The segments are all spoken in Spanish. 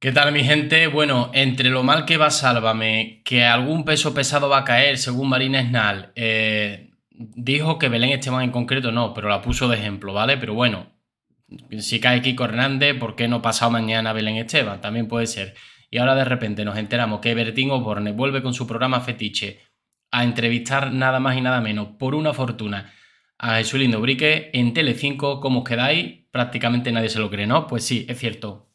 ¿Qué tal mi gente? Bueno, entre lo mal que va Sálvame, que algún peso pesado va a caer, según Marina Esnal, eh, dijo que Belén Esteban en concreto no, pero la puso de ejemplo, ¿vale? Pero bueno, si cae Kiko Hernández, ¿por qué no pasado mañana Belén Esteban? También puede ser. Y ahora de repente nos enteramos que Bertín Oborne vuelve con su programa Fetiche a entrevistar nada más y nada menos por una fortuna a Jesús Lindo Brique en Telecinco, ¿cómo os quedáis? Prácticamente nadie se lo cree, ¿no? Pues sí, es cierto,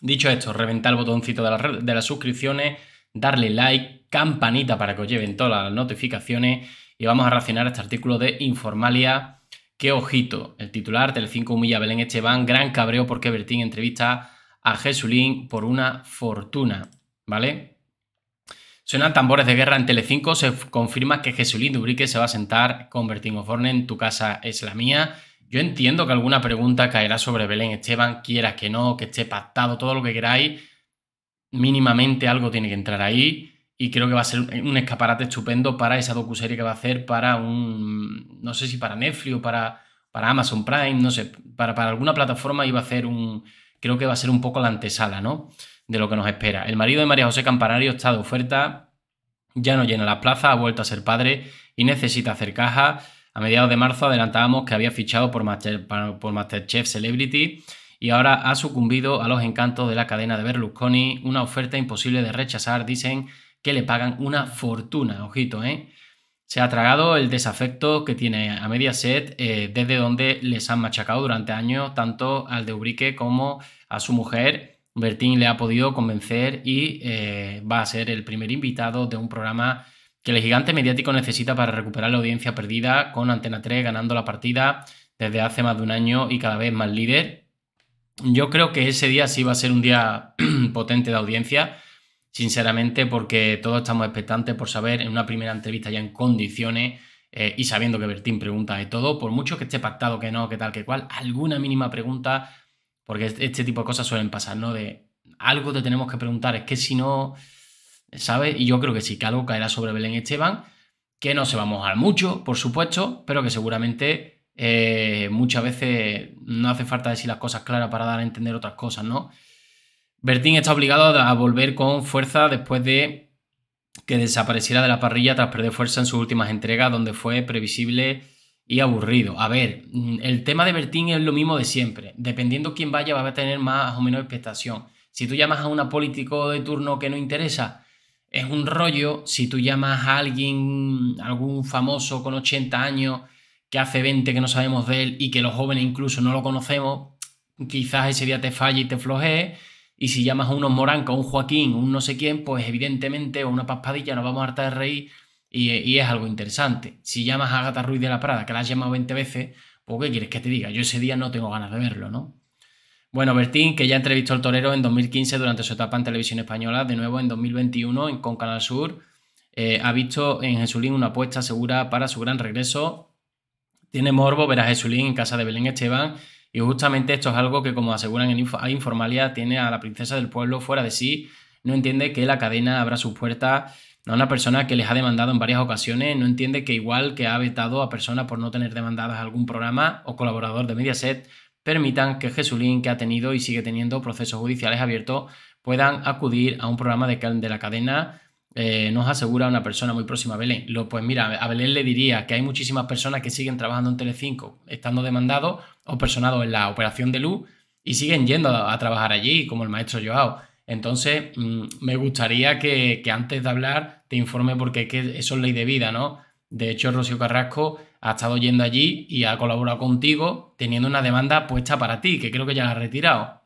Dicho esto, reventar el botoncito de, de las suscripciones, darle like, campanita para que os lleven todas las notificaciones y vamos a racionar este artículo de Informalia. Qué ojito, el titular Telecinco humilla Belén Esteban, gran cabreo porque Bertín entrevista a Jesulín por una fortuna, ¿vale? Suenan tambores de guerra en Telecinco, se confirma que Jesulín Dubrique se va a sentar con Bertín O'Forne en Tu casa es la mía yo entiendo que alguna pregunta caerá sobre Belén Esteban, quieras que no, que esté pactado, todo lo que queráis, mínimamente algo tiene que entrar ahí y creo que va a ser un escaparate estupendo para esa docuserie que va a hacer para un, no sé si para Netflix o para, para Amazon Prime, no sé, para, para alguna plataforma iba a ser un, creo que va a ser un poco la antesala, ¿no? De lo que nos espera. El marido de María José Campanario está de oferta, ya no llena las plazas, ha vuelto a ser padre y necesita hacer caja. A mediados de marzo adelantábamos que había fichado por, Master, Masterchef Celebrity y ahora ha sucumbido a los encantos de la cadena de Berlusconi, una oferta imposible de rechazar, dicen que le pagan una fortuna, ojito, ¿eh? Se ha tragado el desafecto que tiene a Mediaset, eh, desde donde les han machacado durante años tanto al de Ubrique como a su mujer. Bertín le ha podido convencer y eh, va a ser el primer invitado de un programa que el gigante mediático necesita para recuperar la audiencia perdida con Antena 3 ganando la partida desde hace más de un año y cada vez más líder. Yo creo que ese día sí va a ser un día potente de audiencia, sinceramente, porque todos estamos expectantes por saber en una primera entrevista ya en condiciones eh, y sabiendo que Bertín pregunta de todo, por mucho que esté pactado que no, que tal, que cual, alguna mínima pregunta, porque este tipo de cosas suelen pasar, ¿no? De algo te tenemos que preguntar, es que si no, sabe Y yo creo que sí, que algo caerá sobre Belén Esteban, que no se va a mojar mucho, por supuesto, pero que seguramente eh, muchas veces no hace falta decir las cosas claras para dar a entender otras cosas, ¿no? Bertín está obligado a volver con fuerza después de que desapareciera de la parrilla tras perder fuerza en sus últimas entregas, donde fue previsible y aburrido. A ver, mm, el tema de Bertín es lo mismo de siempre. Dependiendo quién vaya, va a tener más o menos expectación. Si tú llamas a un político de turno que no interesa, es un rollo si tú llamas a alguien, algún famoso con 80 años, que hace 20 que no sabemos de él y que los jóvenes incluso no lo conocemos, quizás ese día te falle y te floje. Y si llamas a unos Moranca, un Joaquín, un no sé quién, pues evidentemente, o una paspadilla, nos vamos a hartar de reír y, es algo interesante. Si llamas a Agatha Ruiz de la Prada, que la has llamado 20 veces, ¿por pues, ¿qué quieres que te diga? Yo ese día no tengo ganas de verlo, ¿no? Bueno, Bertín, que ya entrevistó al torero en 2015 durante su etapa en televisión española, de nuevo en 2021 en, con Canal Sur, eh, ha visto en Jesulín una apuesta segura para su gran regreso. Tiene morbo ver a Jesulín en casa de Belén Esteban y justamente esto es algo que, como aseguran en Informalia, tiene a la princesa del pueblo fuera de sí. No entiende que la cadena abra sus puertas a una persona que les ha demandado en varias ocasiones. No entiende que igual que ha vetado a personas por no tener demandadas algún programa o colaborador de Mediaset, permitan que Jesulín, que ha tenido y sigue teniendo procesos judiciales abiertos, puedan acudir a un programa de, la cadena eh, nos asegura una persona muy próxima a Belén. Lo, pues mira, a Belén le diría que hay muchísimas personas que siguen trabajando en Telecinco, estando demandados o personados en la operación de luz y siguen yendo a, trabajar allí, como el maestro Joao. Entonces, mm, me gustaría que, antes de hablar te informe porque eso es ley de vida, ¿no? De hecho, Rocío Carrasco ha estado yendo allí y ha colaborado contigo teniendo una demanda puesta para ti, que creo que ya la ha retirado.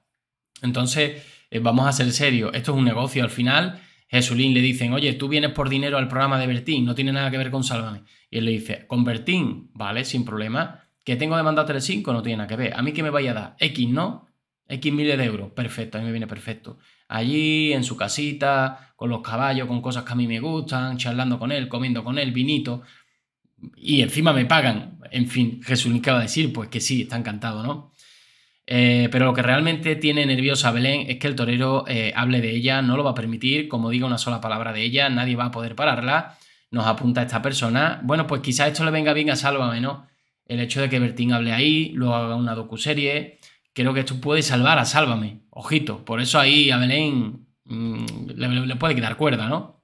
Entonces, eh, vamos a ser serios, esto es un negocio al final. Jesulín le dicen, oye, tú vienes por dinero al programa de Bertín, no tiene nada que ver con Sálvame. Y él le dice, con Bertín, vale, sin problema, que tengo demanda 35, no tiene nada que ver. ¿A mí que me vaya a dar? X, ¿no? X miles de euros, perfecto, a mí me viene perfecto allí en su casita, con los caballos, con cosas que a mí me gustan, charlando con él, comiendo con él, vinito, y encima me pagan. En fin, Jesús va a decir, pues que sí, está encantado, ¿no? Eh, pero lo que realmente tiene nerviosa a Belén es que el torero eh, hable de ella, no lo va a permitir, como diga una sola palabra de ella, nadie va a poder pararla, nos apunta esta persona. Bueno, pues quizás esto le venga bien a Sálvame, ¿no? El hecho de que Bertín hable ahí, luego haga una docuserie, creo que tú puedes salvar a Sálvame. Ojito, por eso ahí a Belén mm, le, puede quedar cuerda, ¿no?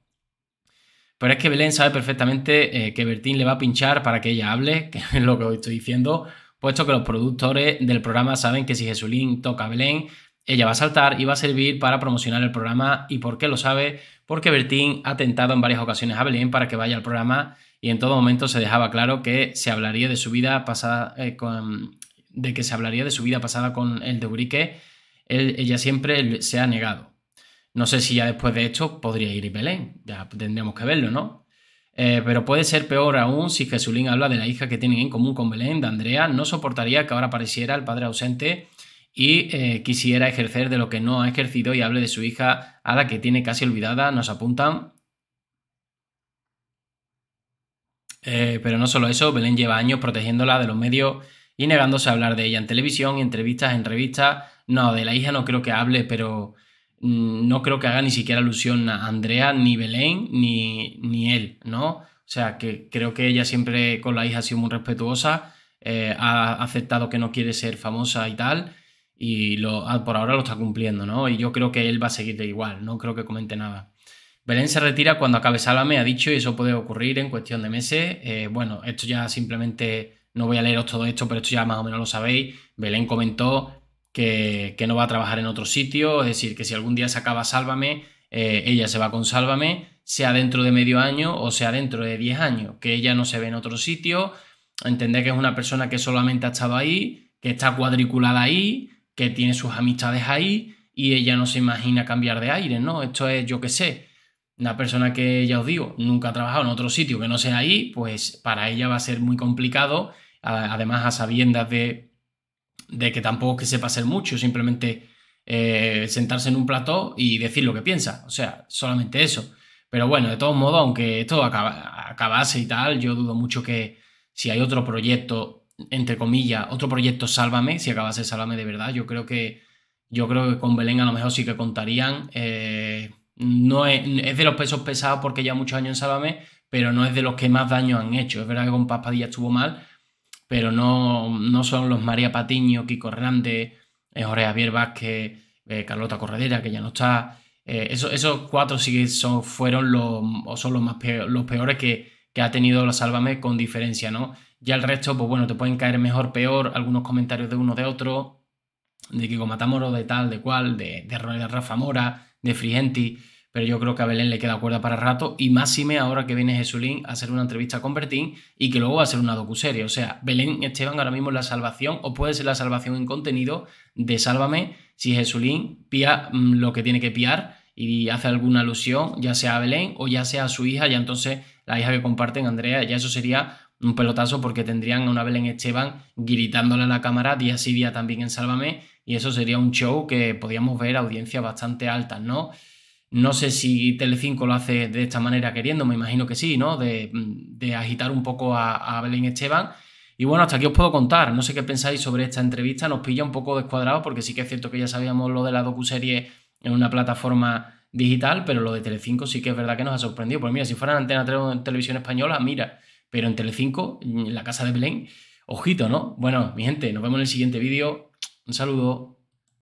Pero es que Belén sabe perfectamente eh, que Bertín le va a pinchar para que ella hable, que es lo que hoy estoy diciendo, puesto que los productores del programa saben que si Jesulín toca a Belén, ella va a saltar y va a servir para promocionar el programa. ¿Y por qué lo sabe? Porque Bertín ha tentado en varias ocasiones a Belén para que vaya al programa y en todo momento se dejaba claro que se hablaría de su vida pasada eh, con, de que se hablaría de su vida pasada con el de Urique, ella siempre se ha negado. No sé si ya después de esto podría ir Belén, ya tendríamos que verlo, ¿no? Eh, pero puede ser peor aún si Jesulín habla de la hija que tienen en común con Belén, de Andrea, no soportaría que ahora apareciera el padre ausente y eh, quisiera ejercer de lo que no ha ejercido y hable de su hija a la que tiene casi olvidada, nos apuntan. Eh, pero no solo eso, Belén lleva años protegiéndola de los medios y negándose a hablar de ella en televisión, entrevistas, en revistas. No, de la hija no creo que hable, pero mm, no creo que haga ni siquiera alusión a Andrea, ni Belén, ni, él, ¿no? O sea, que creo que ella siempre con la hija ha sido muy respetuosa, eh, ha aceptado que no quiere ser famosa y tal, y lo, ah, por ahora lo está cumpliendo, ¿no? Y yo creo que él va a seguir de igual, no creo que comente nada. Belén se retira cuando acabe Sálvame, ha dicho, y eso puede ocurrir en cuestión de meses. Eh, bueno, esto ya simplemente no voy a leeros todo esto, pero esto ya más o menos lo sabéis. Belén comentó que, no va a trabajar en otro sitio, es decir, que si algún día se acaba Sálvame, eh, ella se va con Sálvame, sea dentro de medio año o sea dentro de 10 años, que ella no se ve en otro sitio, entender que es una persona que solamente ha estado ahí, que está cuadriculada ahí, que tiene sus amistades ahí y ella no se imagina cambiar de aire, ¿no? Esto es, yo qué sé, una persona que ya os digo, nunca ha trabajado en otro sitio que no sea ahí, pues para ella va a ser muy complicado además a sabiendas de, de que tampoco es que sepa hacer mucho, simplemente eh, sentarse en un plató y decir lo que piensa, o sea, solamente eso. Pero bueno, de todos modos, aunque esto acabase y tal, yo dudo mucho que si hay otro proyecto, entre comillas, otro proyecto Sálvame, si acabase Sálvame de verdad, yo creo que, yo creo que con Belén a lo mejor sí que contarían. Eh, no es, de los pesos pesados porque ya muchos años en Sálvame, pero no es de los que más daño han hecho. Es verdad que con Paz estuvo mal, pero no, no son los María Patiño, Kiko Hernández, eh, Jorge Javier Vázquez, eh, Carlota Corredera, que ya no está. Eh, esos cuatro sí que son, fueron los, o son los, más los peores que, ha tenido la Sálvame con diferencia, ¿no? Ya el resto, pues bueno, te pueden caer mejor, peor, algunos comentarios de uno de otro, de Kiko Matamoro, de tal, de cual, de, de Rafa Mora, de Frigenti pero yo creo que a Belén le queda cuerda para rato y máxime ahora que viene Jesulín a hacer una entrevista con Bertín y que luego va a hacer una docuserie. O sea, Belén Esteban ahora mismo es la salvación o puede ser la salvación en contenido de Sálvame si Jesulín pía mm, lo que tiene que piar y hace alguna alusión, ya sea a Belén o ya sea a su hija, ya entonces la hija que comparten Andrea, ya eso sería un pelotazo porque tendrían a una Belén Esteban gritándole a la cámara día sí día también en Sálvame y eso sería un show que podíamos ver a audiencias bastante altas, ¿no? No sé si Telecinco lo hace de esta manera queriendo, me imagino que sí, ¿no? De, mm, agitar un poco a, Belén Esteban. Y bueno, hasta aquí os puedo contar. No sé qué pensáis sobre esta entrevista. Nos pilla un poco descuadrado porque sí que es cierto que ya sabíamos lo de la docuserie en una plataforma digital, pero lo de Telecinco sí que es verdad que nos ha sorprendido. Pues mira, si fuera en Antena Televisión Española, mira. Pero en Telecinco, en la casa de Belén, ojito, ¿no? Bueno, mi gente, nos vemos en el siguiente vídeo. Un saludo.